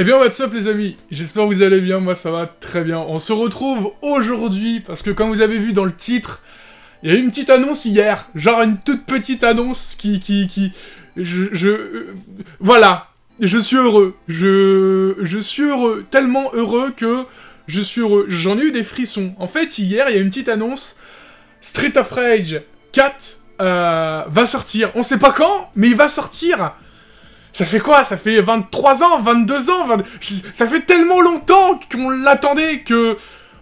Eh bien, what's up les amis J'espère que vous allez bien, moi ça va très bien. On se retrouve aujourd'hui, parce que comme vous avez vu dans le titre, il y a eu une petite annonce hier, genre une toute petite annonce qui... qui, qui je... Euh, voilà, je suis heureux. Je, je suis heureux, tellement heureux que je suis heureux. J'en ai eu des frissons. En fait, hier, il y a une petite annonce, Street of Rage 4 euh, va sortir. On sait pas quand, mais il va sortir ça fait quoi Ça fait 23 ans, 22 ans Ça fait tellement longtemps qu'on l'attendait que...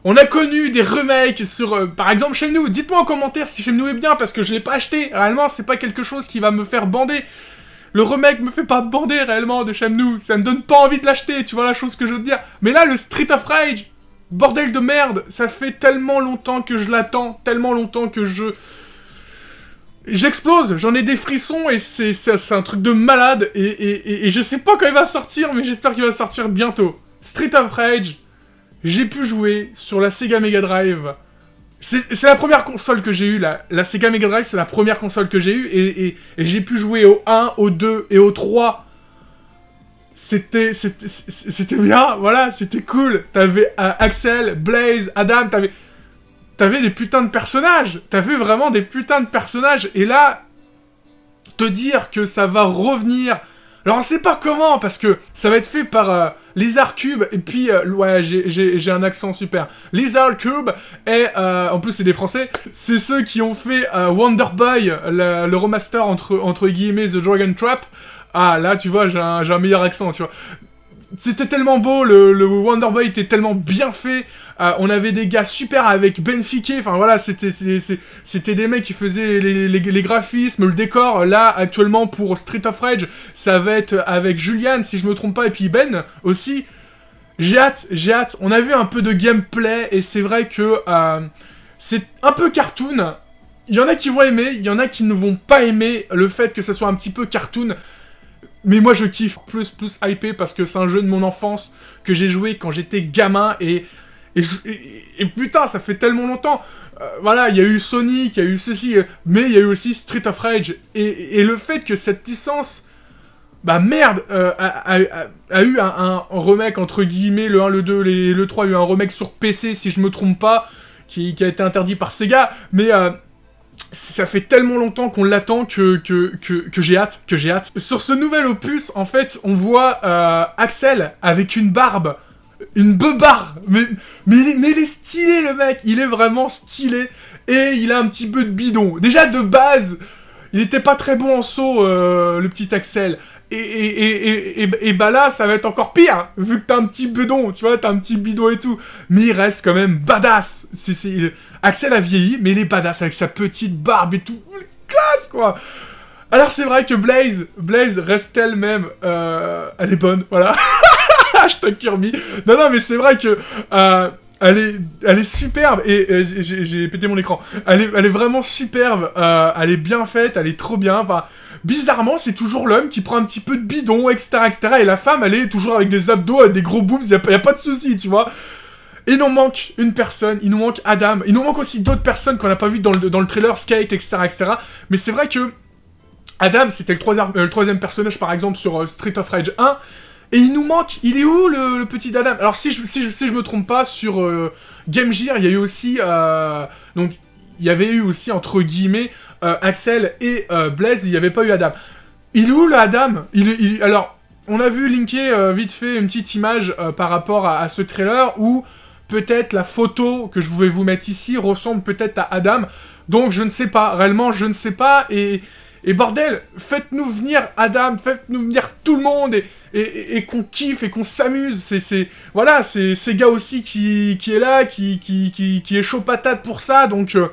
On a connu des remakes sur, euh, par exemple, chez nous. Dites-moi en commentaire si chez nous est bien, parce que je l'ai pas acheté. Réellement, c'est pas quelque chose qui va me faire bander. Le remake me fait pas bander réellement de chez nous. ça me donne pas envie de l'acheter, tu vois la chose que je veux dire. Mais là, le Street of Rage, bordel de merde, ça fait tellement longtemps que je l'attends, tellement longtemps que je... J'explose, j'en ai des frissons et c'est un truc de malade. Et, je sais pas quand il va sortir, mais j'espère qu'il va sortir bientôt. Street of Rage, j'ai pu jouer sur la Sega Mega Drive. C'est la première console que j'ai eue, la, Sega Mega Drive, c'est la première console que j'ai eue. Et, j'ai pu jouer au 1, au 2 et au 3. C'était bien, voilà, c'était cool. T'avais euh, Axel, Blaze, Adam, t'avais t'avais des putains de personnages. T'avais vraiment des putains de personnages. Et là, te dire que ça va revenir. Alors on sait pas comment, parce que ça va être fait par euh, Lizard Cube, et puis, euh, ouais, j'ai un accent super. Lizard Cube, et euh, en plus c'est des Français, c'est ceux qui ont fait Wonder Boy, le, remaster entre, entre guillemets The Dragon Trap. Ah là, tu vois, j'ai un, un meilleur accent, tu vois c'était tellement beau, le, Wonder Boy était tellement bien fait. Euh, on avait des gars super avec Benfica, enfin voilà, c'était des mecs qui faisaient les, graphismes, le décor. Là, actuellement, pour Street of Rage, ça va être avec Julian, si je me trompe pas, et puis Ben aussi. J'ai hâte, j'ai hâte. On a vu un peu de gameplay, et c'est vrai que euh, c'est un peu cartoon, il y en a qui vont aimer, il y en a qui ne vont pas aimer le fait que ça soit un petit peu cartoon. Mais moi je kiffe plus plus hypé parce que c'est un jeu de mon enfance que j'ai joué quand j'étais gamin et et, et, putain, ça fait tellement longtemps. Euh, voilà, il y a eu Sonic, il y a eu ceci, euh, mais il y a eu aussi Street of Rage. Et, le fait que cette licence, bah merde, euh, a, a, a, eu un, remake entre guillemets, le 1, le 2, les, le 3, eu un remake sur PC si je me trompe pas, qui, qui a été interdit par Sega. Mais ça fait tellement longtemps qu'on l'attend que, que, j'ai hâte, que j'ai hâte. Sur ce nouvel opus, en fait, on voit euh, Axel avec une barbe, une beubare, mais, mais, il est stylé le mec, il est vraiment stylé, et il a un petit peu de bidon. Déjà de base, il était pas très bon en saut, euh, le petit Axel. Et, et, bah là, ça va être encore pire, hein, vu que t'as un petit bedon, tu vois, t'as un petit bidon et tout. Mais il reste quand même badass. Axel a vieilli, mais il est badass avec sa petite barbe et tout. Classe, quoi Alors c'est vrai que Blaze, Blaze reste elle-même. Euh, elle est bonne, voilà. Hashtag Kirby. Non, non, mais c'est vrai que... Euh, elle est, elle est superbe et euh, j'ai pété mon écran. Elle est, elle est vraiment superbe. Euh, elle est bien faite, elle est trop bien. Enfin, bizarrement, c'est toujours l'homme qui prend un petit peu de bidon, etc., etc. Et la femme, elle est toujours avec des abdos, et euh, des gros boobs. Il a pas de souci, tu vois. il nous manque une personne, il nous manque Adam, il nous manque aussi d'autres personnes qu'on n'a pas vues dans le, trailer, Skate, etc., etc. Mais c'est vrai que Adam, c'était le, le troisième personnage, par exemple, sur Street of Rage 1. Et il nous manque, il est où le, petit Adam Alors si je, si, si je me trompe pas, sur euh, Game Gear, il y a eu aussi... Euh, donc il y avait eu aussi, entre guillemets, euh, Axel et Blaze, il n'y avait pas eu Adam. Il est où le Adam il, Alors, on a vu linker vite fait une petite image par rapport à, ce trailer où peut-être la photo que je voulais vous mettre ici ressemble peut-être à Adam. Donc je ne sais pas, réellement je ne sais pas et... Et bordel, faites-nous venir Adam, faites-nous venir tout le monde et, qu'on kiffe et qu'on s'amuse. C'est, voilà, c'est ces gars aussi qui, qui est là, qui, qui, qui, qui, est chaud patate pour ça. Donc euh,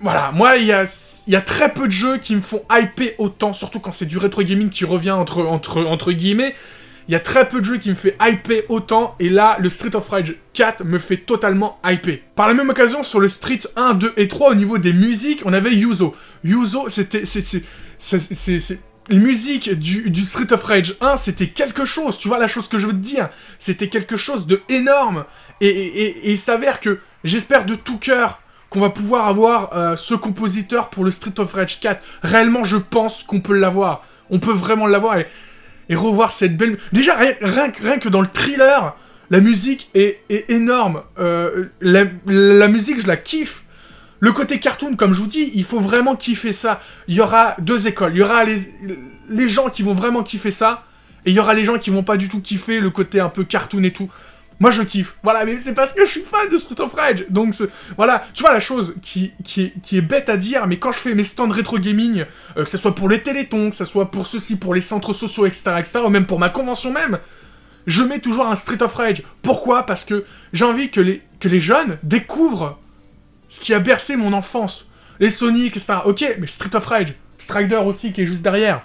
voilà, moi, il y a, y a, très peu de jeux qui me font hyper autant, surtout quand c'est du rétro gaming qui revient entre, entre, entre guillemets. Il y a très peu de jeux qui me fait hyper autant, et là, le Street of Rage 4 me fait totalement hyper. Par la même occasion, sur le Street 1, 2 et 3, au niveau des musiques, on avait Yuzo. Yuzo, c'était... c'est les musiques du, du, Street of Rage 1, c'était quelque chose, tu vois la chose que je veux te dire, c'était quelque chose de énorme, et, il s'avère que j'espère de tout cœur qu'on va pouvoir avoir euh, ce compositeur pour le Street of Rage 4. Réellement, je pense qu'on peut l'avoir, on peut vraiment l'avoir, et et revoir cette belle. Déjà, rien, rien, que dans le thriller, la musique est, énorme. Euh, la, musique, je la kiffe. Le côté cartoon, comme je vous dis, il faut vraiment kiffer ça. Il y aura deux écoles. Il y aura les, les gens qui vont vraiment kiffer ça. Et il y aura les gens qui vont pas du tout kiffer le côté un peu cartoon et tout. Moi, je kiffe. Voilà, mais c'est parce que je suis fan de Street of Rage. Donc, voilà, tu vois la chose qui, qui, est, bête à dire, mais quand je fais mes stands rétro gaming, euh, que ce soit pour les télétons, que ce soit pour ceci, pour les centres sociaux, etc., etc., ou même pour ma convention même, je mets toujours un Street of Rage. Pourquoi Parce que j'ai envie que les, que les jeunes découvrent ce qui a bercé mon enfance. Les Sonic, etc. Ok, mais Street of Rage, Strider aussi qui est juste derrière.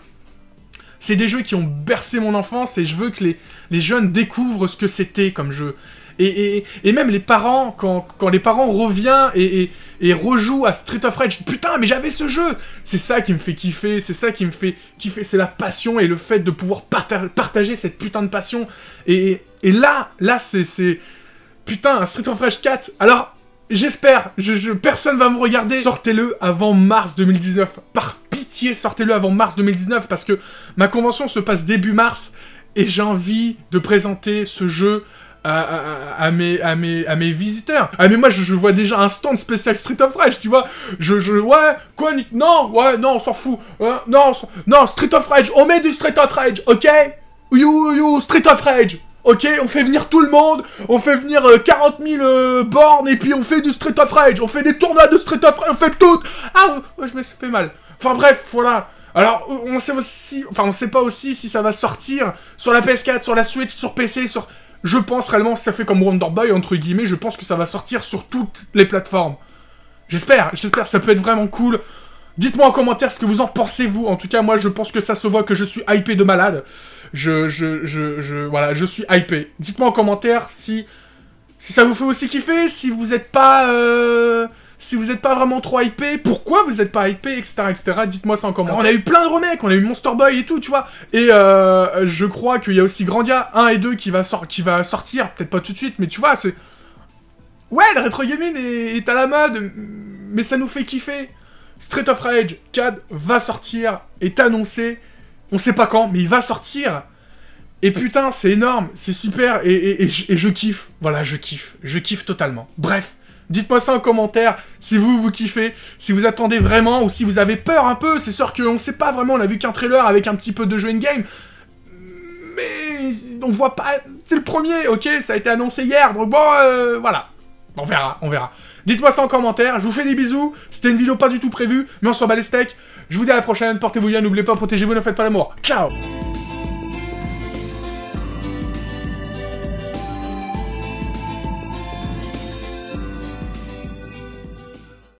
C'est des jeux qui ont bercé mon enfance et je veux que les, jeunes découvrent ce que c'était comme jeu. Et, même les parents, quand, les parents reviennent et, rejouent à Street of Rage, putain, mais j'avais ce jeu C'est ça qui me fait kiffer, c'est ça qui me fait kiffer, c'est la passion et le fait de pouvoir partager cette putain de passion. Et, là, là, c'est... Putain, Street of Rage 4 Alors, j'espère, je, je, personne va me regarder, sortez-le avant mars 2019, par sortez-le avant mars 2019 parce que ma convention se passe début mars et j'ai envie de présenter ce jeu à, mes, à, mes, à visiteurs. Ah mais moi je, vois déjà un stand spécial Street of Rage, tu vois. Je, ouais, quoi Nick Non, ouais, non, on s'en fout. Hein, non, non, Street of Rage, on met du Street of Rage, ok You, you, Street of Rage Ok, on fait venir tout le monde, on fait venir 40 euh, 000 euh, bornes et puis on fait du Street of Rage, on fait des tournois de Street of Rage, on fait tout Ah, je me suis fait mal. Enfin bref, voilà. Alors, on sait aussi, enfin, on sait pas aussi si ça va sortir sur la PS4, sur la Switch, sur PC, sur. Je pense réellement, ça fait comme Wonder Boy entre guillemets. Je pense que ça va sortir sur toutes les plateformes. J'espère, j'espère, ça peut être vraiment cool. Dites-moi en commentaire ce que vous en pensez vous. En tout cas, moi, je pense que ça se voit que je suis hypé de malade. Je, je, je, je, voilà, je suis hypé. Dites-moi en commentaire si, si ça vous fait aussi kiffer, si vous êtes pas. Euh, si vous n'êtes pas vraiment trop hypé, pourquoi vous n'êtes pas hypé, etc., etc. Dites-moi ça en commentaire. On a eu plein de remakes, on a eu Monster Boy et tout, tu vois. Et euh, je crois qu'il y a aussi Grandia 1 et 2 qui va, sortir, peut-être pas tout de suite, mais tu vois, c'est... Ouais, le rétro gaming est, à la mode, mais ça nous fait kiffer. Street of Rage, CAD va sortir, est annoncé, on sait pas quand, mais il va sortir. Et putain, c'est énorme, c'est super, et, je kiffe. Voilà, je kiffe, je kiffe totalement. Bref, Dites-moi ça en commentaire si vous, vous kiffez, si vous attendez vraiment ou si vous avez peur un peu. C'est sûr qu'on sait pas vraiment, on a vu qu'un trailer avec un petit peu de jeu in-game. Mais on voit pas... C'est le premier, ok Ça a été annoncé hier, donc bon, euh, voilà. On verra, on verra. Dites-moi ça en commentaire, je vous fais des bisous. C'était une vidéo pas du tout prévue, mais on se bat les steaks. Je vous dis à la prochaine, portez-vous bien, n'oubliez pas, protégez-vous, ne faites pas l'amour. Ciao